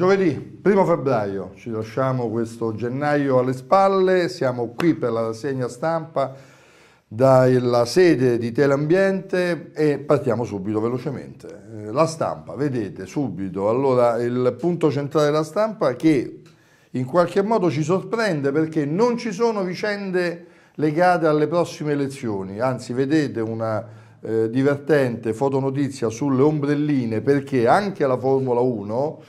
Giovedì 1 febbraio ci lasciamo questo gennaio alle spalle, siamo qui per la rassegna stampa dalla sede di Teleambiente e partiamo subito velocemente. Eh, la stampa, vedete subito, allora il punto centrale della stampa che in qualche modo ci sorprende perché non ci sono vicende legate alle prossime elezioni, anzi vedete una eh, divertente fotonotizia sulle ombrelline perché anche la Formula 1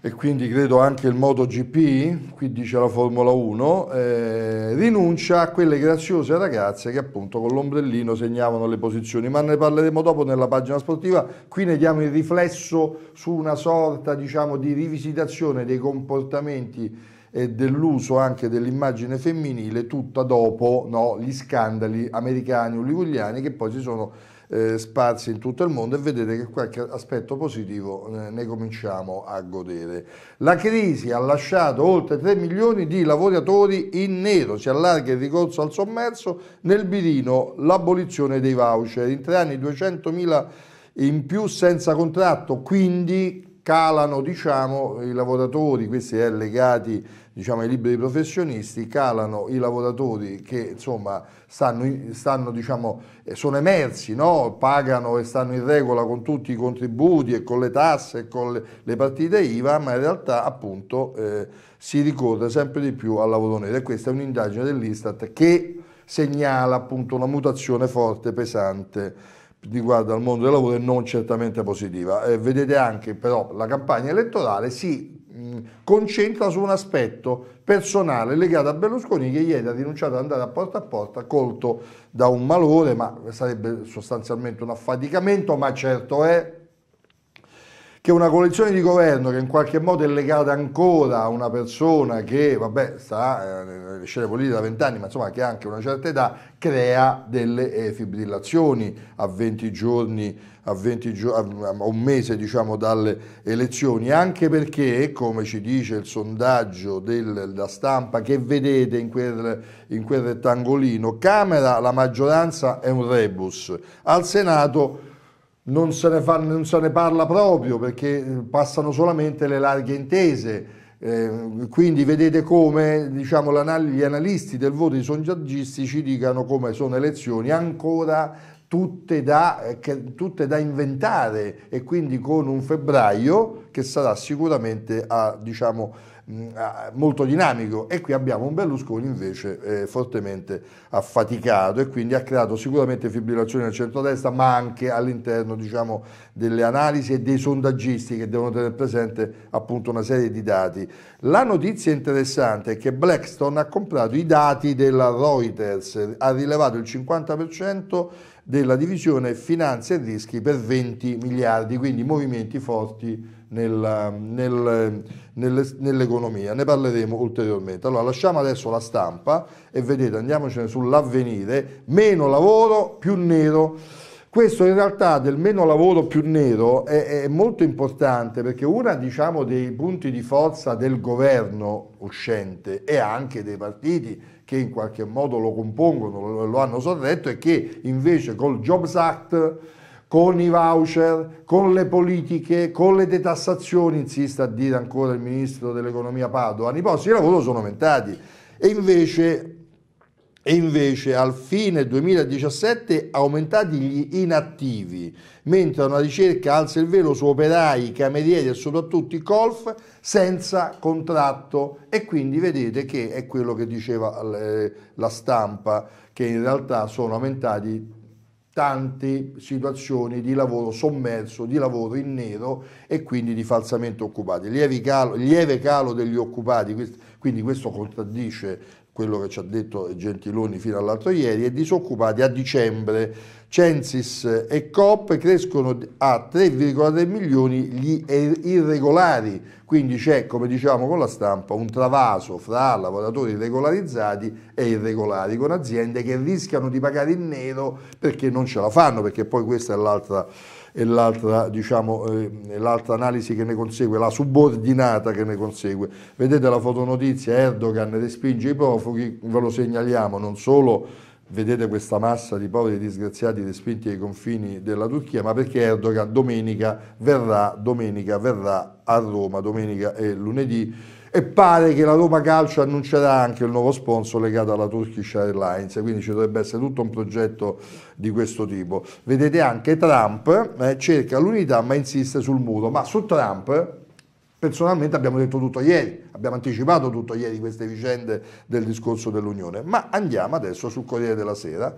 e quindi credo anche il MotoGP, qui dice la Formula 1, eh, rinuncia a quelle graziose ragazze che appunto con l'ombrellino segnavano le posizioni, ma ne parleremo dopo nella pagina sportiva, qui ne diamo il riflesso su una sorta diciamo, di rivisitazione dei comportamenti e eh, dell'uso anche dell'immagine femminile tutta dopo no, gli scandali americani o hollywoodiani che poi si sono eh, spazi in tutto il mondo e vedete che qualche aspetto positivo eh, ne cominciamo a godere. La crisi ha lasciato oltre 3 milioni di lavoratori in nero, si allarga il ricorso al sommerso, nel birino l'abolizione dei voucher, in tre anni 200 mila in più senza contratto, quindi calano diciamo, i lavoratori, questi è eh, legati diciamo, i liberi professionisti, calano i lavoratori che insomma, stanno, stanno, diciamo, eh, sono emersi, no? pagano e stanno in regola con tutti i contributi e con le tasse e con le, le partite IVA, ma in realtà appunto eh, si ricorda sempre di più al lavoro nero e questa è un'indagine dell'Istat che segnala appunto una mutazione forte, pesante riguardo al mondo del lavoro e non certamente positiva. Eh, vedete anche però la campagna elettorale si Mm, concentra su un aspetto personale legato a Berlusconi che ieri ha rinunciato ad andare a porta a porta colto da un malore, ma sarebbe sostanzialmente un affaticamento, ma certo è che una coalizione di governo che in qualche modo è legata ancora a una persona che, vabbè, sta eh, nelle scene politiche da vent'anni, ma insomma che ha anche una certa età, crea delle eh, fibrillazioni a 20 giorni, a, 20 gio a, un mese diciamo dalle elezioni, anche perché, come ci dice il sondaggio della stampa che vedete in quel, in quel rettangolino, Camera la maggioranza è un rebus, al Senato non se, ne, fa, non se ne parla proprio perché eh, passano solamente le larghe intese. Eh, quindi vedete come diciamo, gli analisti del voto i sondaggisti ci dicano come sono elezioni ancora tutte da, eh, che, tutte da, inventare e quindi con un febbraio che sarà sicuramente a, ah, diciamo, mm, ah, molto dinamico e qui abbiamo un Berlusconi invece eh, fortemente affaticato e quindi ha creato sicuramente fibrillazione nel centrodestra ma anche all'interno diciamo, delle analisi e dei sondaggisti che devono tenere presente appunto una serie di dati. La notizia interessante è che Blackstone ha comprato i dati della Reuters, ha rilevato il 50% della divisione Finanze e Rischi per 20 miliardi, quindi movimenti forti nel, nel, nel, nell'economia. Ne parleremo ulteriormente. Allora lasciamo adesso la stampa e vedete, andiamocene sull'avvenire, meno lavoro, più nero. Questo in realtà del meno lavoro più nero è, è molto importante perché uno diciamo, dei punti di forza del governo uscente e anche dei partiti che in qualche modo lo compongono, lo, lo hanno sorretto è che invece col Jobs Act con i voucher, con le politiche, con le detassazioni, insiste a dire ancora il ministro dell'economia Padova, i posti di lavoro sono aumentati e invece e invece al fine 2017 aumentati gli inattivi, mentre una ricerca alza il velo su operai, camerieri e soprattutto i colf senza contratto e quindi vedete che è quello che diceva eh, la stampa, che in realtà sono aumentati tante situazioni di lavoro sommerso, di lavoro in nero e quindi di falsamente occupati. Lieve calo, lieve calo degli occupati, quindi questo contraddice quello che ci ha detto Gentiloni fino all'altro ieri, e disoccupati a dicembre. Censis e COP crescono a 3,3 milioni gli irregolari, quindi c'è, come dicevamo con la stampa, un travaso fra lavoratori regolarizzati e irregolari, con aziende che rischiano di pagare in nero perché non ce la fanno, perché poi questa è l'altra e l'altra, diciamo, eh, analisi che ne consegue, la subordinata che ne consegue. Vedete la fotonotizia, Erdogan respinge i profughi, ve lo segnaliamo non solo vedete questa massa di poveri disgraziati respinti ai confini della Turchia, ma perché Erdogan domenica verrà, domenica verrà a Roma, domenica e lunedì e pare che la Roma Calcio annuncerà anche il nuovo sponsor legato alla Turkish Airlines, quindi ci dovrebbe essere tutto un progetto di questo tipo. Vedete anche Trump eh, cerca l'unità ma insiste sul muro, ma su Trump personalmente abbiamo detto tutto ieri, abbiamo anticipato tutto ieri queste vicende del discorso dell'Unione, ma andiamo adesso sul Corriere della Sera.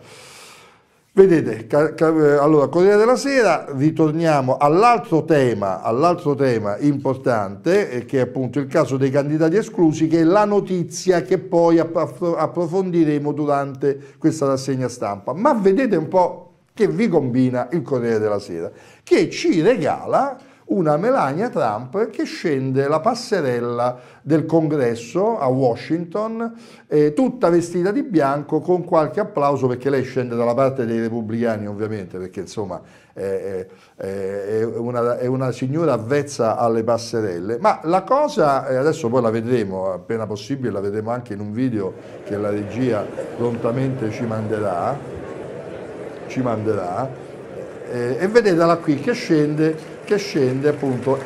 Vedete, eh, allora Corriere della Sera, ritorniamo all'altro tema, all'altro tema importante, eh, che è appunto il caso dei candidati esclusi, che è la notizia che poi approfondiremo durante questa rassegna stampa. Ma vedete un po' che vi combina il Corriere della Sera, che ci regala una Melania Trump che scende la passerella del congresso a Washington, eh, tutta vestita di bianco, con qualche applauso perché lei scende dalla parte dei repubblicani ovviamente, perché insomma eh, eh, è, una, è, una, signora avvezza alle passerelle. Ma la cosa, eh, adesso poi la vedremo, appena possibile la vedremo anche in un video che la regia prontamente ci manderà, ci manderà, eh, e vedetela qui che scende che scende appunto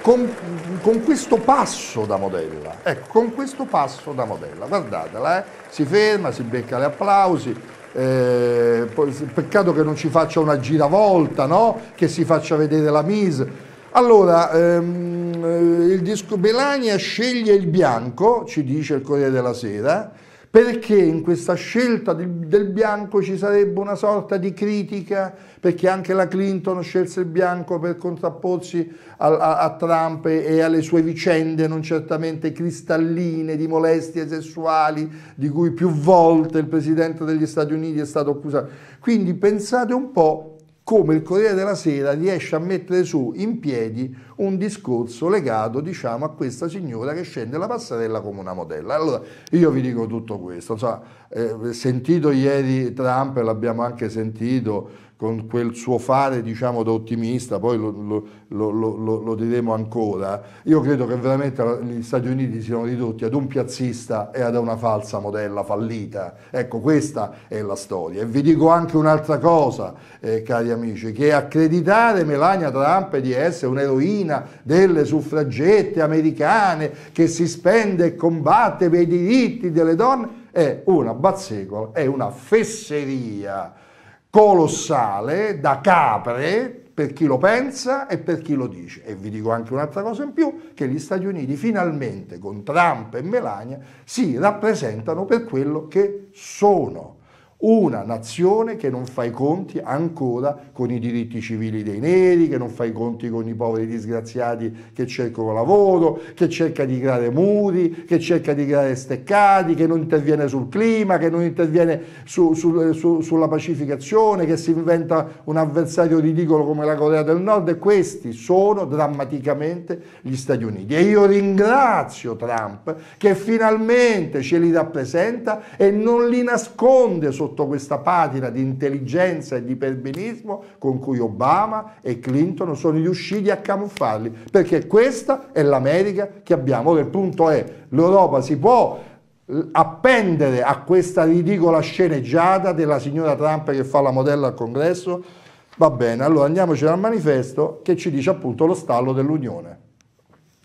con, con, questo passo da modella, ecco, con questo passo da modella, guardatela, eh? si ferma, si becca gli applausi, eh, peccato che non ci faccia una giravolta, no? che si faccia vedere la mise. Allora, ehm, eh, il disco Belania sceglie il bianco, ci dice il Corriere della Sera, perché in questa scelta di, del bianco ci sarebbe una sorta di critica, perché anche la Clinton scelse il bianco per contrapporsi a, a, a Trump e alle sue vicende non certamente cristalline di molestie sessuali di cui più volte il Presidente degli Stati Uniti è stato accusato. Quindi pensate un po' come il Corriere della Sera riesce a mettere su in piedi un discorso legato diciamo, a questa signora che scende la passarella come una modella. Allora io vi dico tutto questo, so, eh, sentito ieri Trump, l'abbiamo anche sentito, con quel suo fare diciamo da ottimista, poi lo, lo, lo, lo, diremo ancora, io credo che veramente gli Stati Uniti siano ridotti ad un piazzista e ad una falsa modella fallita. Ecco, questa è la storia. E vi dico anche un'altra cosa, eh, cari amici, che accreditare Melania Trump di essere un'eroina delle suffragette americane che si spende e combatte per i diritti delle donne è una bazzecola, è una fesseria colossale da capre per chi lo pensa e per chi lo dice. E vi dico anche un'altra cosa in più, che gli Stati Uniti finalmente con Trump e Melania si rappresentano per quello che sono una nazione che non fa i conti ancora con i diritti civili dei neri, che non fa i conti con i poveri disgraziati che cercano lavoro, che cerca di creare muri, che cerca di creare steccati, che non interviene sul clima, che non interviene su, su, su, sulla pacificazione, che si inventa un avversario ridicolo come la Corea del Nord e questi sono drammaticamente gli Stati Uniti. E io ringrazio Trump che finalmente ce li rappresenta e non li nasconde sotto sotto questa patina di intelligenza e di perbenismo con cui Obama e Clinton sono riusciti a camuffarli, perché questa è l'America che abbiamo. Ora il punto è, l'Europa si può appendere a questa ridicola sceneggiata della signora Trump che fa la modella al congresso? Va bene, allora andiamoci al manifesto che ci dice appunto lo stallo dell'Unione.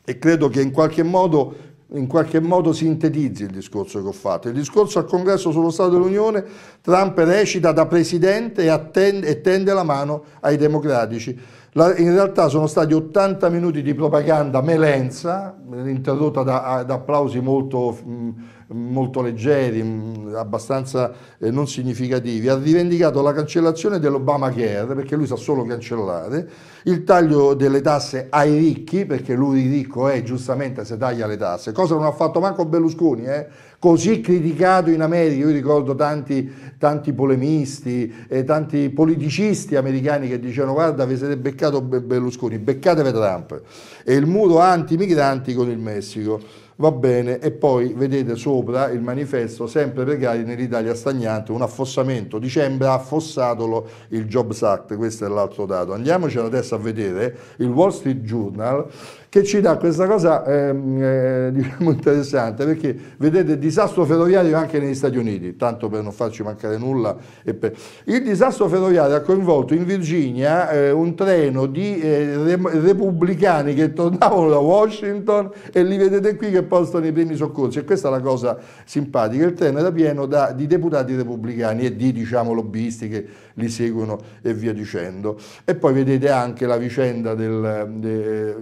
E credo che in qualche modo in qualche modo sintetizzi il discorso che ho fatto. Il discorso al congresso sullo Stato dell'Unione, Trump recita da presidente e, attende, e tende la mano ai democratici. La, in realtà sono stati 80 minuti di propaganda melenza, interrotta da, da applausi molto mh, molto leggeri, mm, abbastanza eh, non significativi, ha rivendicato la cancellazione dell'Obamacare, perché lui sa solo cancellare, il taglio delle tasse ai ricchi, perché lui ricco è, giustamente se taglia le tasse, cosa non ha fatto manco Berlusconi, eh? così criticato in America, io ricordo tanti, tanti polemisti, e tanti politicisti americani che dicevano guarda vi siete beccato Berlusconi, beccatevi Trump, e il muro anti-migranti con il Messico va bene e poi vedete sopra il manifesto sempre precari nell'Italia stagnante, un affossamento, dicembre ha affossato il Jobs Act, questo è l'altro dato. Andiamoci adesso a vedere il Wall Street Journal che ci dà questa cosa ehm, eh, diciamo, interessante, perché vedete il disastro ferroviario anche negli Stati Uniti, tanto per non farci mancare nulla. Per... Il disastro ferroviario ha coinvolto in Virginia eh, un treno di eh, repubblicani che tornavano da Washington e li vedete qui che postano i primi soccorsi. E questa è la cosa simpatica, il treno era pieno da, di deputati repubblicani e di diciamo, lobbisti che li seguono e via dicendo. E poi vedete anche la vicenda del... De,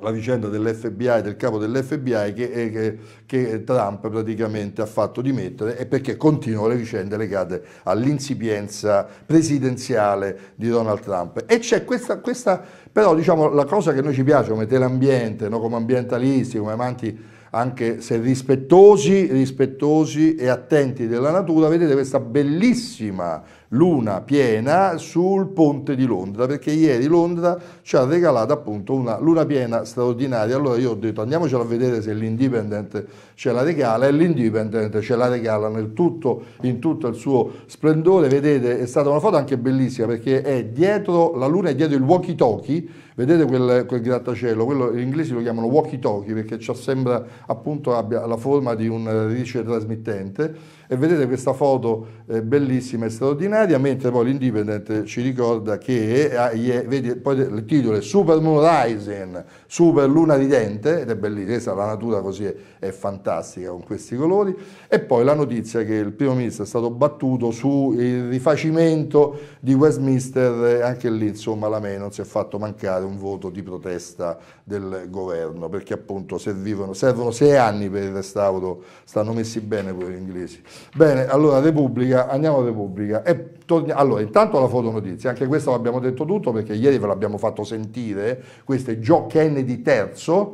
la vicenda dell'FBI, del capo dell'FBI che, eh, che, che, Trump praticamente ha fatto dimettere e perché continuano le vicende legate all'insipienza presidenziale di Donald Trump. E c'è questa, questa però diciamo la cosa che noi ci piace come teleambiente, no? come ambientalisti, come amanti anche se rispettosi, rispettosi e attenti della natura, vedete questa bellissima luna piena sul ponte di Londra, perché ieri Londra ci ha regalato appunto una luna piena straordinaria. Allora io ho detto andiamocela a vedere se l'Independent ce la regala e l'Independent ce la regala nel tutto, in tutto il suo splendore. Vedete, è stata una foto anche bellissima perché è dietro, la luna è dietro il walkie-talkie, vedete quel, quel, grattacielo, quello gli inglesi lo chiamano walkie-talkie perché ci sembra appunto abbia la forma di un ricetrasmittente e vedete questa foto eh, bellissima e straordinaria, mentre poi l'Independent ci ricorda che, eh, vedi, poi il titolo è Super Moon Rising, Super Luna Ridente, ed è bellissima, la natura così è, è, fantastica con questi colori, e poi la notizia che il primo ministro è stato battuto sul rifacimento di Westminster, eh, anche lì insomma la May non si è fatto mancare un voto di protesta del governo, perché appunto servivano, servono sei anni per il restauro, stanno messi bene quelli inglesi. Bene, allora Repubblica, andiamo a Repubblica. E torniamo, allora, intanto la fotonotizia, anche questa l'abbiamo detto tutto perché ieri ve l'abbiamo fatto sentire, questo è Joe Kennedy III,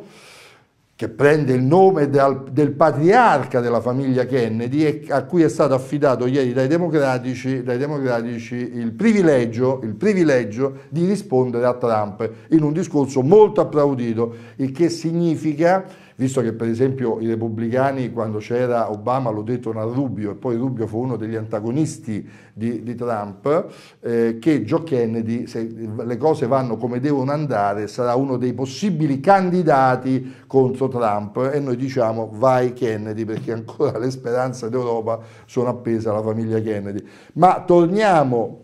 che prende il nome del, del patriarca della famiglia Kennedy e a cui è stato affidato ieri dai democratici, dai democratici il, privilegio, il privilegio di rispondere a Trump in un discorso molto applaudito, il che significa visto che per esempio i repubblicani quando c'era Obama lo dettano a Rubio e poi Rubio fu uno degli antagonisti di, di Trump, eh, che Joe Kennedy, se le cose vanno come devono andare, sarà uno dei possibili candidati contro Trump e noi diciamo vai Kennedy perché ancora le speranze d'Europa sono appese alla famiglia Kennedy. Ma torniamo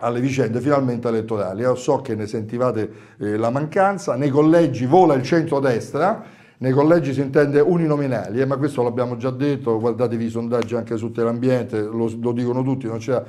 alle vicende finalmente elettorali. Io so che ne sentivate eh, la mancanza, nei collegi vola il centrodestra, nei collegi si intende uninominali, eh, ma questo l'abbiamo già detto, guardatevi i sondaggi anche su Telambiente, lo, lo dicono tutti, cioè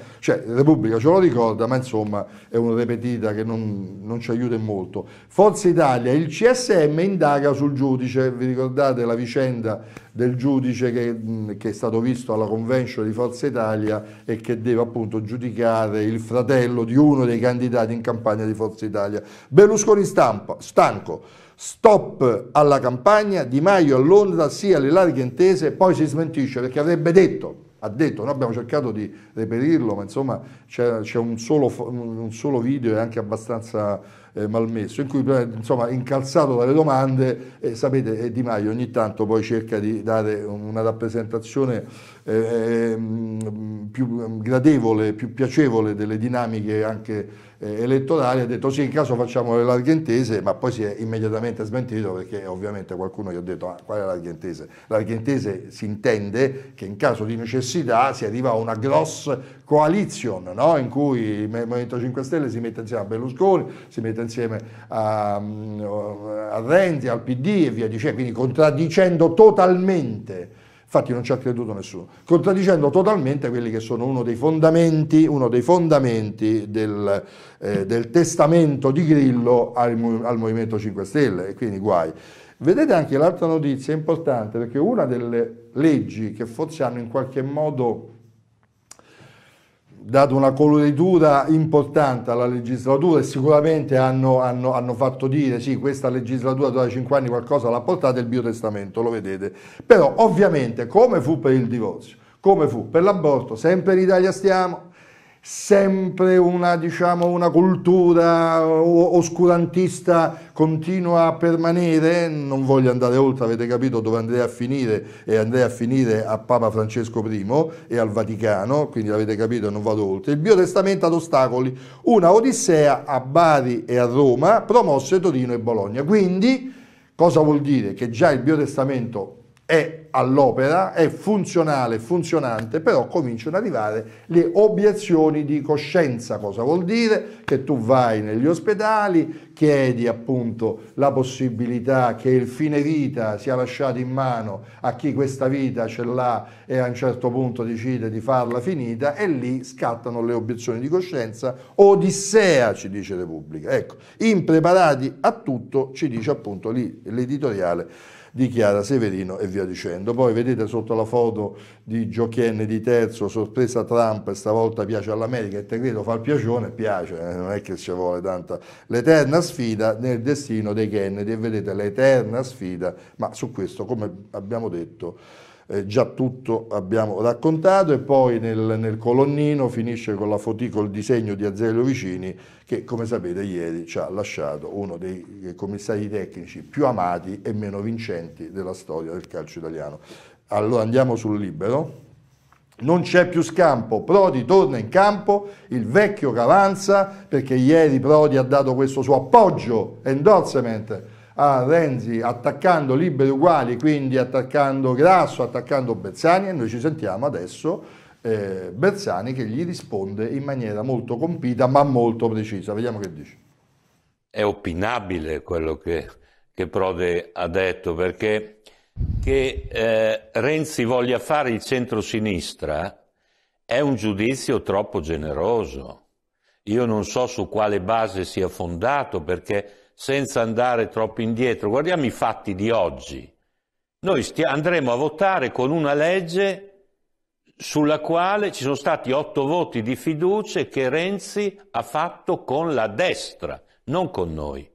Repubblica ce lo ricorda, ma insomma è una ripetita che non, non ci aiuta molto. Forza Italia, il CSM indaga sul giudice, vi ricordate la vicenda del giudice che, che, è stato visto alla convention di Forza Italia e che deve appunto giudicare il fratello di uno dei candidati in campagna di Forza Italia. Berlusconi stampa, stanco stop alla campagna, Di Maio a Londra, sì alle larghe intese, poi si smentisce perché avrebbe detto, ha detto, noi abbiamo cercato di reperirlo, ma insomma c'è, un, un, solo, video e anche abbastanza eh, malmesso, in cui eh, insomma incalzato dalle domande, eh, sapete Di Maio ogni tanto poi cerca di dare una rappresentazione eh, eh mm, più gradevole, più piacevole delle dinamiche anche eh, elettorali ha detto sì in caso facciamo le larghe intese ma poi si è immediatamente smentito perché ovviamente qualcuno gli ha detto ah, qual è larghe intese? Larghe intese si intende che in caso di necessità si arriva a una gross coalition no? in cui il Movimento 5 Stelle si mette insieme a Berlusconi, si mette insieme a, mm, a Renzi, al PD e via dicendo, quindi contraddicendo totalmente Infatti non ci ha creduto nessuno, contraddicendo totalmente quelli che sono uno dei fondamenti, uno dei fondamenti del, eh, del, testamento di Grillo al, al Movimento 5 Stelle, e quindi guai. Vedete anche l'altra notizia importante, perché una delle leggi che forse hanno in qualche modo dato una coloratura importante alla legislatura e sicuramente hanno, hanno, hanno fatto dire sì, questa legislatura da 5 anni qualcosa l'ha portata il biotestamento, lo vedete. Però ovviamente come fu per il divorzio, come fu per l'aborto, sempre in Italia stiamo, sempre una, diciamo, una cultura eh, oscurantista continua a permanere, non voglio andare oltre, avete capito dove andrei a finire e andrei a finire a Papa Francesco I e al Vaticano, quindi l'avete capito e non vado oltre. Il biotestamento ad ostacoli, una odissea a Bari e a Roma, promosse Torino e Bologna. Quindi cosa vuol dire? Che già il biotestamento è all'opera, è funzionale, funzionante, però cominciano ad arrivare le obiezioni di coscienza. Cosa vuol dire? Che tu vai negli ospedali, chiedi appunto la possibilità che il fine vita sia lasciato in mano a chi questa vita ce l'ha e a un certo punto decide di farla finita e lì scattano le obiezioni di coscienza. Odissea, ci dice Repubblica. Ecco, impreparati a tutto, ci dice appunto lì l'editoriale di Chiara Severino e via dicendo. Poi vedete sotto la foto di Giochien di terzo, sorpresa Trump, stavolta piace all'America e te credo fa il piacione, piace, eh, non è che ci vuole tanta. L'eterna sfida nel destino dei Kennedy e vedete l'eterna sfida, ma su questo come abbiamo detto eh, già tutto abbiamo raccontato e poi nel, nel colonnino finisce con la fotico il disegno di Azeglio Vicini che come sapete ieri ci ha lasciato uno dei eh, commissari tecnici più amati e meno vincenti della storia del calcio italiano. Allora andiamo sul libero. Non c'è più scampo, Prodi torna in campo, il vecchio Cavanza, perché ieri Prodi ha dato questo suo appoggio, endorsement, a Renzi attaccando liberi uguali, quindi attaccando Grasso, attaccando Bersani e noi ci sentiamo adesso eh, Bersani che gli risponde in maniera molto compita ma molto precisa. Vediamo che dice. È opinabile quello che, che Prode ha detto perché che eh, Renzi voglia fare il centro-sinistra è un giudizio troppo generoso. Io non so su quale base sia fondato perché senza andare troppo indietro, guardiamo i fatti di oggi. Noi stia- andremo a votare con una legge sulla quale ci sono stati otto voti di fiducia che Renzi ha fatto con la destra, non con noi.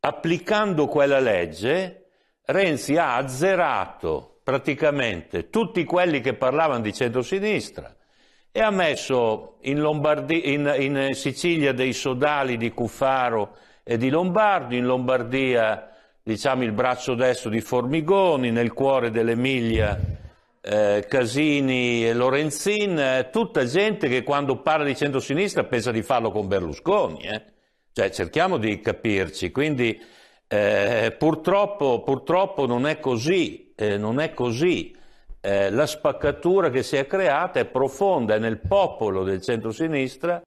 Applicando quella legge, Renzi ha azzerato praticamente tutti quelli che parlavano di centrosinistra e ha messo in, Lombardi- in, in Sicilia dei sodali di Cuffaro di Lombardo, in Lombardia diciamo il braccio destro di Formigoni, nel cuore dell'Emilia eh, Casini e Lorenzin, eh, tutta gente che quando parla di centrosinistra pensa di farlo con Berlusconi, eh? cioè cerchiamo di capirci, quindi eh, purtroppo, purtroppo, non è così, eh, non è così. Eh, la spaccatura che si è creata è profonda, è nel popolo del centrosinistra.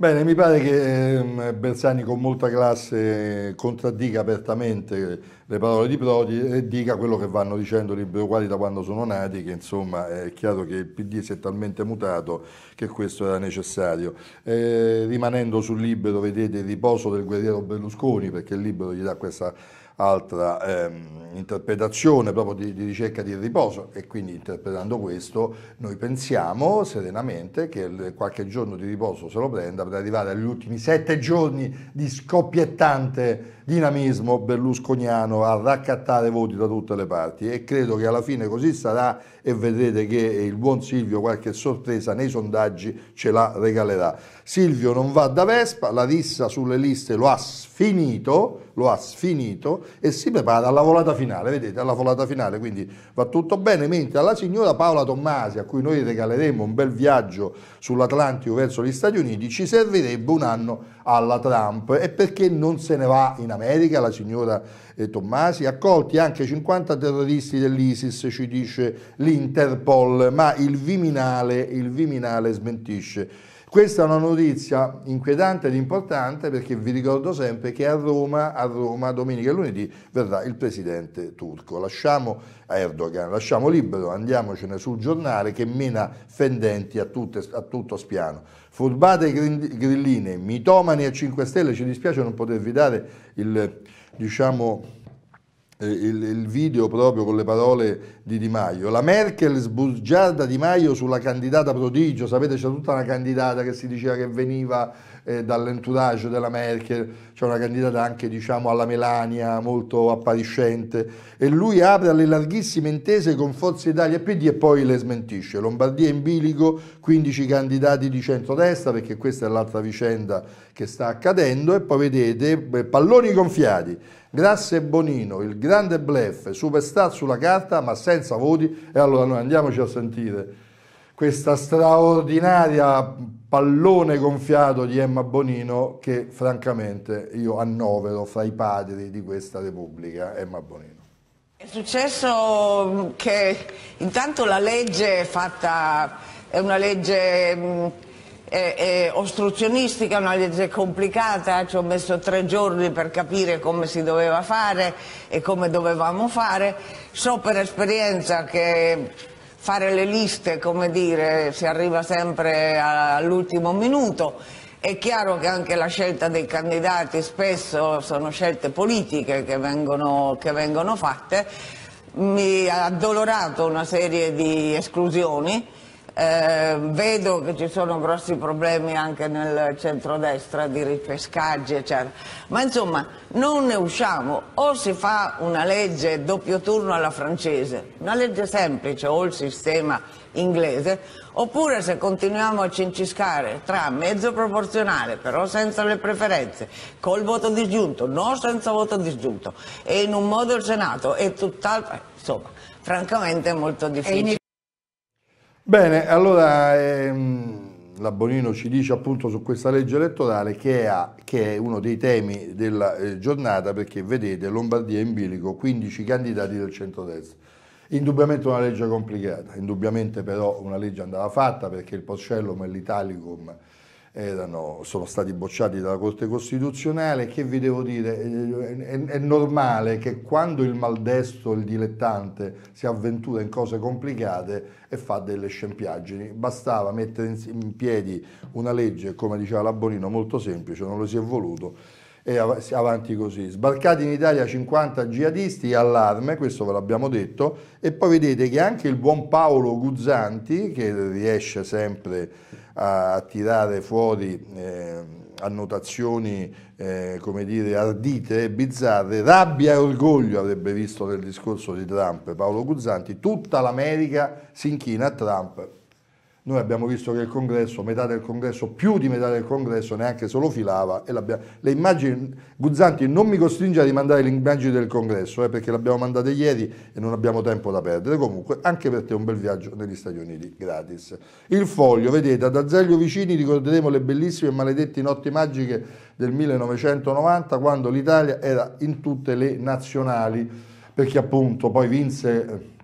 Bene, mi pare che ehm, Bersani con molta classe contraddica apertamente le parole di Prodi e dica quello che vanno dicendo liberi uguali da quando sono nati, che insomma è chiaro che il PD si è talmente mutato che questo era necessario. Eh, rimanendo sul libro vedete il riposo del guerriero Berlusconi, perché il libro gli dà questa altra ehm, interpretazione proprio di, di, ricerca di riposo e quindi interpretando questo noi pensiamo serenamente che il, qualche giorno di riposo se lo prenda per arrivare agli ultimi sette giorni di scoppiettante dinamismo berlusconiano andranno a raccattare voti da tutte le parti e credo che alla fine così sarà e vedrete che il buon Silvio qualche sorpresa nei sondaggi ce la regalerà. Silvio non va da Vespa, la rissa sulle liste lo ha sfinito, lo ha sfinito e si prepara alla volata finale, vedete, alla volata finale, quindi va tutto bene, mentre alla signora Paola Tommasi, a cui noi regaleremo un bel viaggio sull'Atlantico verso gli Stati Uniti, ci servirebbe un anno alla Trump e perché non se ne va in America la signora Tommasi, accolti anche 50 terroristi dell'ISIS, ci dice l'Interpol, ma il Viminale, il Viminale smentisce. Questa è una notizia inquietante ed importante perché vi ricordo sempre che a Roma, a Roma domenica e lunedì verrà il presidente turco. Lasciamo Erdogan, lasciamo libero, andiamocene sul giornale che mena fendenti a, tutte, a tutto spiano. Furbate grilline, mitomani a 5 Stelle, ci dispiace non potervi dare il diciamo, eh, il, il, video proprio con le parole di Di Maio. La Merkel sbugiarda Di Maio sulla candidata prodigio, sapete c'è tutta una candidata che si diceva che veniva eh, dall'entourage della Merkel, c'è una candidata anche diciamo alla Melania molto appariscente e lui apre alle larghissime intese con Forza Italia e PD e poi le smentisce. Lombardia in bilico, 15 candidati di centrodestra perché questa è l'altra vicenda che sta accadendo e poi vedete palloni gonfiati. Grasse e Bonino, il grande blef, superstar sulla carta ma senza voti e allora noi andiamoci a sentire questa straordinaria pallone gonfiato di Emma Bonino che francamente io annovero fra i padri di questa Repubblica, Emma Bonino. È successo che intanto la legge è fatta, è una legge mm, è, è ostruzionistica, una legge complicata, ci ho messo tre giorni per capire come si doveva fare e come dovevamo fare, so per esperienza che fare le liste, come dire, si arriva sempre all'ultimo minuto. È chiaro che anche la scelta dei candidati spesso sono scelte politiche che vengono, che vengono fatte. Mi ha addolorato una serie di esclusioni eh, vedo che ci sono grossi problemi anche nel centrodestra di ripescaggi eccetera, ma insomma non ne usciamo, o si fa una legge doppio turno alla francese, una legge semplice o il sistema inglese, oppure se continuiamo a cinciscare tra mezzo proporzionale, però senza le preferenze, col voto disgiunto, no senza voto disgiunto, e in un modo il Senato e tutt'altro, insomma, francamente è molto difficile. Bene, allora ehm, la Bonino ci dice appunto su questa legge elettorale che, ha, che è uno dei temi della eh, giornata perché vedete Lombardia in bilico, 15 candidati del centrodestra. Indubbiamente una legge complicata, indubbiamente però una legge andava fatta perché il Porcellum e l'Italicum erano, sono stati bocciati dalla Corte Costituzionale. Che vi devo dire? È, è, normale che quando il maldestro, il dilettante, si avventura in cose complicate e fa delle scempiaggini, bastava mettere in, in piedi una legge, come diceva Labonino, molto semplice, non lo si è voluto e avanti così. Sbarcati in Italia 50 jihadisti, allarme, questo ve l'abbiamo detto, e poi vedete che anche il buon Paolo Guzzanti, che riesce sempre a a tirare fuori eh, annotazioni eh, come dire, ardite, bizzarre, rabbia e orgoglio avrebbe visto nel discorso di Trump Paolo Guzzanti, tutta l'America si inchina a Trump noi abbiamo visto che il congresso, metà del congresso, più di metà del congresso neanche se lo filava e le immagini, Guzzanti non mi costringe a rimandare le immagini del congresso eh, perché le abbiamo mandate ieri e non abbiamo tempo da perdere, comunque anche per te un bel viaggio negli Stati Uniti gratis. Il foglio, vedete, ad Azeglio Vicini ricorderemo le bellissime e maledette notti magiche del 1990 quando l'Italia era in tutte le nazionali perché appunto poi vinse eh,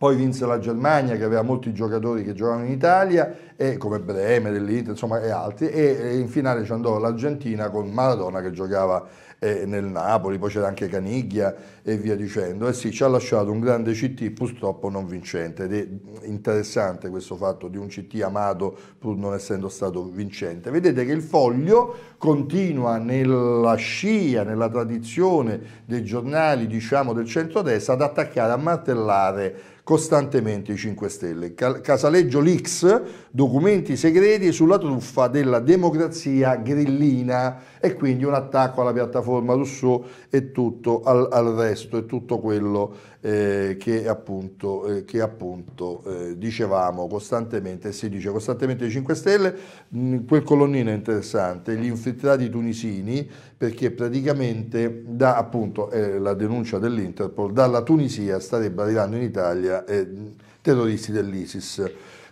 poi vinse la Germania che aveva molti giocatori che giocavano in Italia, e, come Bremer, l'Inter, insomma, e altri, e, in finale ci andò l'Argentina con Maradona che giocava eh, nel Napoli, poi c'era anche Caniglia e via dicendo. E sì, ci ha lasciato un grande CT purtroppo non vincente ed è interessante questo fatto di un CT amato pur non essendo stato vincente. Vedete che il foglio continua nella scia, nella tradizione dei giornali diciamo del centro-destra ad attaccare, a martellare costantemente i 5 Stelle. Casaleggio Lix, documenti segreti sulla truffa della democrazia grillina e quindi un attacco alla piattaforma Rousseau e tutto al, al resto e tutto quello eh, che appunto, eh, che appunto eh, dicevamo costantemente, si dice costantemente 5 Stelle, mh, mm, quel colonnino è interessante, gli infiltrati tunisini, perché praticamente da appunto eh, la denuncia dell'Interpol, dalla Tunisia starebbe arrivando in Italia eh, terroristi dell'ISIS.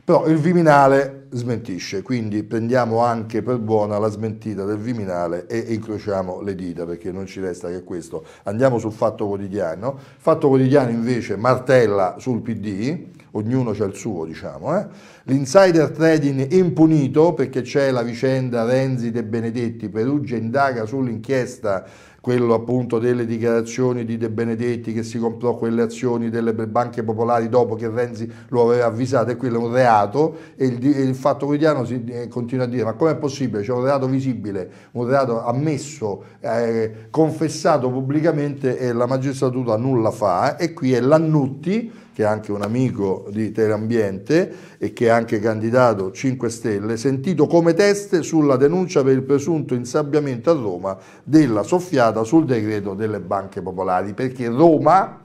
Però il Viminale smentisce, quindi prendiamo anche per buona la smentita del Viminale e incrociamo le dita perché non ci resta che questo. Andiamo sul Fatto Quotidiano. Fatto Quotidiano invece martella sul PD, ognuno c'ha il suo diciamo. Eh? L'insider trading impunito perché c'è la vicenda Renzi De Benedetti, Perugia indaga sull'inchiesta quello appunto delle dichiarazioni di De Benedetti che si comprò quelle azioni delle banche popolari dopo che Renzi lo aveva avvisato e quello è un reato e il, e il fatto quotidiano si, eh, continua a dire ma com'è possibile c'è un reato visibile, un reato ammesso, eh, confessato pubblicamente e la magistratura nulla fa eh, e qui è Lannutti che è anche un amico di Terambiente e che è anche candidato 5 Stelle, sentito come teste sulla denuncia per il presunto insabbiamento a Roma della soffiata sul decreto delle banche popolari, perché Roma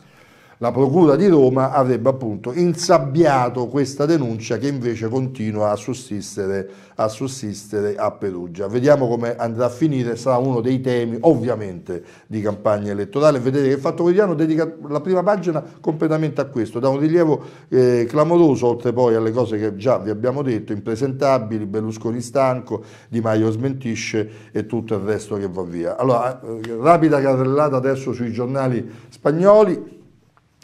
la Procura di Roma avrebbe appunto insabbiato questa denuncia che invece continua a sussistere, a, sussistere a Perugia. Vediamo come andrà a finire, sarà uno dei temi ovviamente di campagna elettorale. Vedete che il Fatto Quotidiano dedica la prima pagina completamente a questo, da un rilievo eh, clamoroso oltre poi alle cose che già vi abbiamo detto, impresentabili, Berlusconi stanco, Di Maio smentisce e tutto il resto che va via. Allora, eh, rapida carrellata adesso sui giornali spagnoli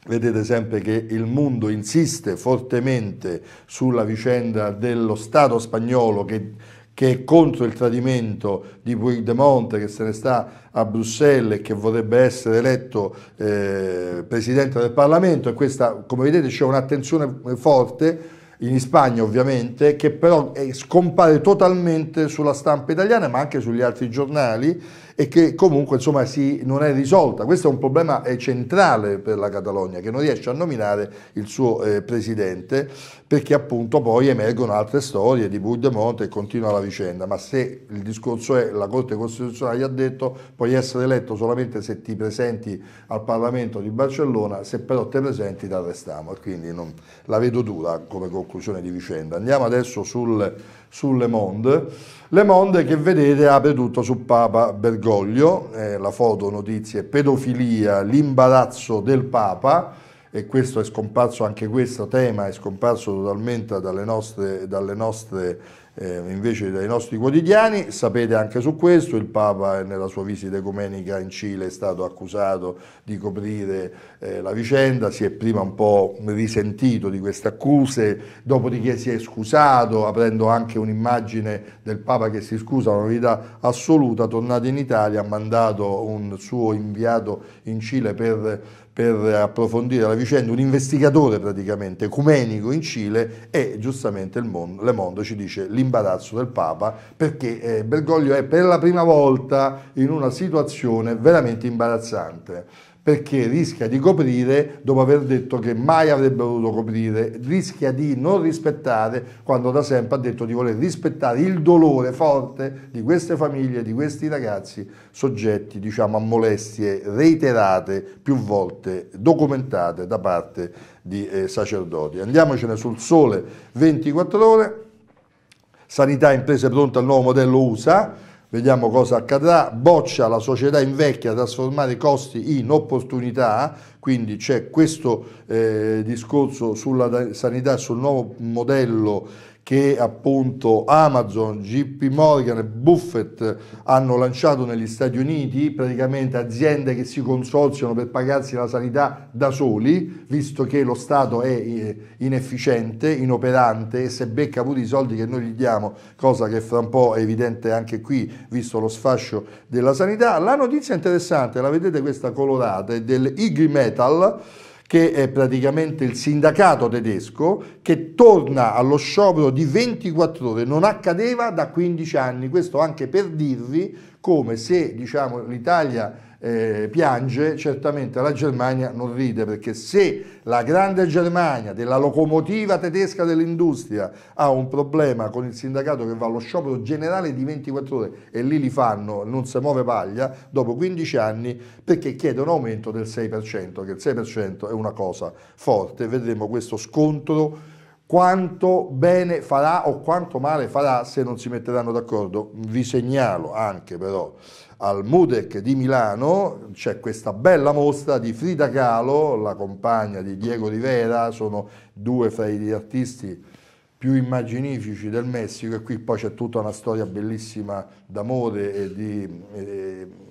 vedete sempre che il mondo insiste fortemente sulla vicenda dello Stato spagnolo che, che è contro il tradimento di Puigdemont che se ne sta a Bruxelles e che vorrebbe essere eletto eh, Presidente del Parlamento e questa, come vedete, c'è un'attenzione forte in Spagna ovviamente, che però eh, scompare totalmente sulla stampa italiana ma anche sugli altri giornali e che comunque insomma, si, non è risolta. Questo è un problema eh, centrale per la Catalogna che non riesce a nominare il suo eh, presidente perché appunto poi emergono altre storie di Puigdemont e continua la vicenda, ma se il discorso è la Corte Costituzionale gli ha detto puoi essere eletto solamente se ti presenti al Parlamento di Barcellona, se però ti presenti ti arrestiamo e quindi non, la vedo dura come conclusione di vicenda. Andiamo adesso sul su Le Monde. Le Monde che vedete apre tutto su Papa Bergoglio, eh, la foto, notizie, pedofilia, l'imbarazzo del Papa e questo è scomparso, anche questo tema è scomparso totalmente dalle nostre, dalle nostre eh, invece dai nostri quotidiani, sapete anche su questo, il Papa nella sua visita ecumenica in Cile è stato accusato di coprire eh, la vicenda, si è prima un po' risentito di queste accuse, dopodiché si è scusato, aprendo anche un'immagine del Papa che si scusa, una novità assoluta, tornato in Italia, ha mandato un suo inviato in Cile per per approfondire la vicenda, un investigatore praticamente ecumenico in Cile e giustamente il mondo, Le Mondo ci dice l'imbarazzo del Papa perché eh, Bergoglio è per la prima volta in una situazione veramente imbarazzante perché rischia di coprire, dopo aver detto che mai avrebbe voluto coprire, rischia di non rispettare quando da sempre ha detto di voler rispettare il dolore forte di queste famiglie, di questi ragazzi soggetti diciamo, a molestie reiterate, più volte documentate da parte di eh, sacerdoti. Andiamocene sul sole 24 ore sanità imprese pronte al nuovo modello USA, vediamo cosa accadrà, boccia la società invecchia a trasformare i costi in opportunità, quindi c'è questo eh, discorso sulla sanità e sul nuovo modello che appunto Amazon, JP Morgan e Buffett hanno lanciato negli Stati Uniti, praticamente aziende che si consorziano per pagarsi la sanità da soli, visto che lo Stato è eh, inefficiente, inoperante e se becca pure i soldi che noi gli diamo, cosa che fra un po' è evidente anche qui, visto lo sfascio della sanità. La notizia interessante, la vedete questa colorata, è del Igri Metal, che è praticamente il sindacato tedesco che torna allo sciopero di 24 ore, non accadeva da 15 anni, questo anche per dirvi come se diciamo, l'Italia eh, piange, certamente la Germania non ride, perché se la grande Germania della locomotiva tedesca dell'industria ha un problema con il sindacato che va allo sciopero generale di 24 ore e lì li fanno, non si muove paglia, dopo 15 anni perché chiede un aumento del 6%, che il 6% è una cosa forte, vedremo questo scontro quanto bene farà o quanto male farà se non si metteranno d'accordo. Vi segnalo anche però al Mudec di Milano c'è questa bella mostra di Frida Kahlo, la compagna di Diego Rivera, sono due fra gli artisti più immaginifici del Messico e qui poi c'è tutta una storia bellissima d'amore e di, e,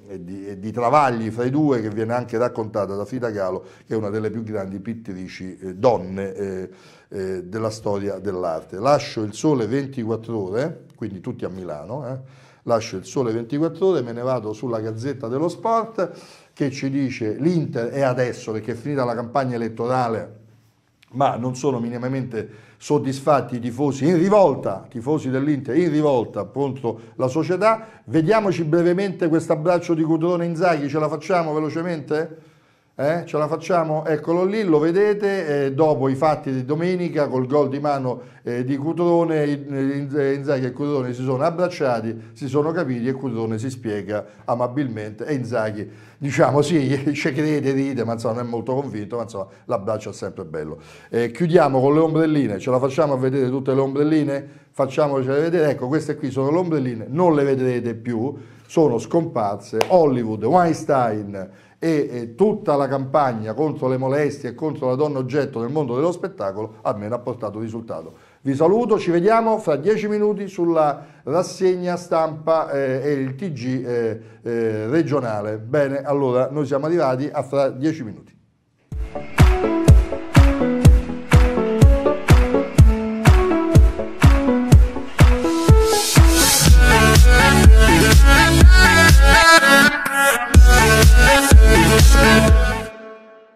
e, di, e di, travagli fra i due che viene anche raccontata da Frida Kahlo che è una delle più grandi pittrici eh, donne eh, eh, della storia dell'arte. Lascio il sole 24 ore, quindi tutti a Milano, eh, lascio il sole 24 ore, me ne vado sulla Gazzetta dello Sport che ci dice l'Inter è adesso perché è finita la campagna elettorale ma non sono minimamente soddisfatti i tifosi in rivolta, tifosi dell'Inter in rivolta contro la società. Vediamoci brevemente questo abbraccio di Cudrone Inzaghi, ce la facciamo velocemente? Eh, ce la facciamo, eccolo lì, lo vedete, eh, dopo i fatti di domenica col gol di mano eh, di Cutrone, Inzaghi e Cutrone si sono abbracciati, si sono capiti e Cutrone si spiega amabilmente e Inzaghi diciamo sì, ci crede, ride, ma insomma non è molto convinto, ma insomma l'abbraccio è sempre bello. Eh, chiudiamo con le ombrelline, ce la facciamo a vedere tutte le ombrelline? Facciamocele vedere, ecco queste qui sono le ombrelline, non le vedrete più, sono scomparse, Hollywood, Weinstein, e tutta la campagna contro le molestie e contro la donna oggetto nel mondo dello spettacolo almeno ha portato risultato. Vi saluto, ci vediamo fra dieci minuti sulla rassegna stampa eh, e il TG eh, eh, regionale. Bene, allora noi siamo arrivati a fra dieci minuti. Música